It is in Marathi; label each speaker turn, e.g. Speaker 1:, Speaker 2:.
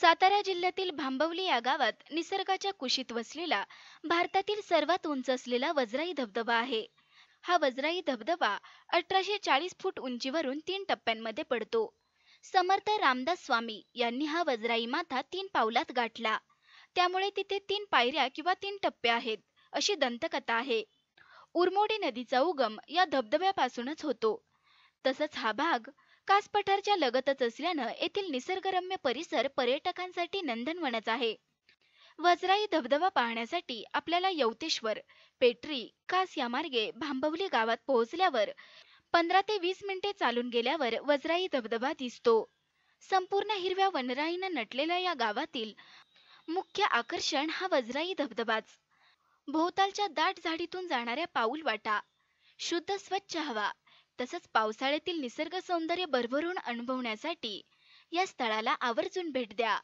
Speaker 1: सातारा जिल्ह्यातील भांबवली या गावात निसर्गाच्या कुशीत वसलेला भारतातील सर्वात उंच असलेला वज्राई धबधबा आहे हा वज्राई धबधबा अठराशे चाळीस फूट उंचीवरून तीन टप्प्यांमध्ये पडतो समर्थ रामदास स्वामी यांनी हा वज्राई माथा तीन पावलात गाठला त्यामुळे तिथे तीन पायऱ्या किंवा तीन टप्पे आहेत अशी दंतकथा आहे उर्मोडी नदीचा उगम या धबधब्यापासूनच होतो तसंच हा भाग कास पठारच्या लगतच असल्यानं येथील निसर्गरम्य परिसर पर्यटकांसाठी नंदनवनच आहे वजराई धबधबा पाहण्यासाठी आपल्याला यवतेश्वर पेटरी कास या मार्गे भांबवली गावात पोहोचल्यावर पंधरा ते वीस मिनिटे चालून गेल्यावर वजराई धबधबा दिसतो संपूर्ण हिरव्या वनराईनं नटलेल्या या गावातील मुख्य आकर्षण हा वजराई धबधबाच भोवतालच्या दाट झाडीतून जाणाऱ्या पाऊल वाटा शुद्ध स्वच्छ हवा तसंच पावसाळ्यातील निसर्ग सौंदर्य भरभरून अनुभवण्यासाठी या स्थळाला आवर्जून भेट द्या